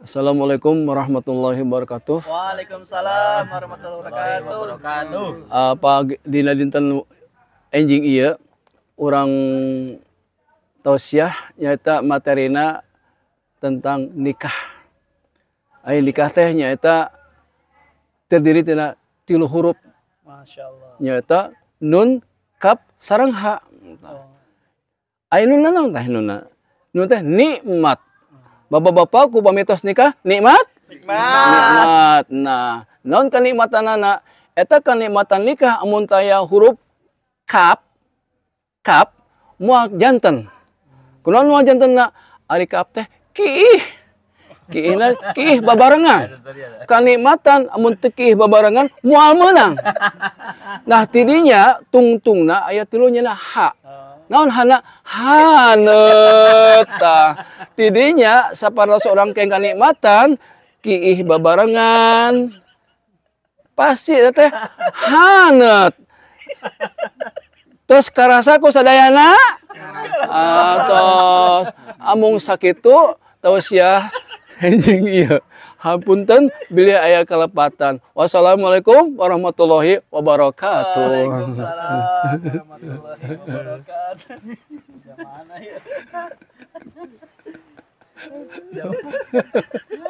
Assalamualaikum warahmatullahi wabarakatuh. Waalaikumsalam warahmatullahi wabarakatuh. Ah, Pak dina dinten enjing iya orang tausiah nyata materina tentang nikah. Ayo nikah teh nyata terdiri tina tilu huruf. Masya Allah. Nyata nun kap sarang ha. Oh. Ayo nun naon teh nun? Nun teh nikmat bapak-bapak ku pamitos nikah nikmat nikmat, nah non kenikmatan anak eta kenikmatan nikah amun taya huruf kap kap muak jantan kunaon muak jantan na ari kap teh kiih kiih na kiih babarengan kenikmatan amun tekih babarengan mual menang nah tidinya tungtungna aya tilunya na hak. Ngaon hana haneta. Ah. Tidinya sapara seorang keng kenikmatan kiih babarengan. Pasti ya, teh hanet. Terus karasaku sadayana? Atos ah, amung sakitu tos ya anjing iya. Hampunten bila ayah kelepatan. Wassalamualaikum warahmatullahi wabarakatuh. Waalaikumsalam warahmatullahi wabarakatuh. Udah mana ya?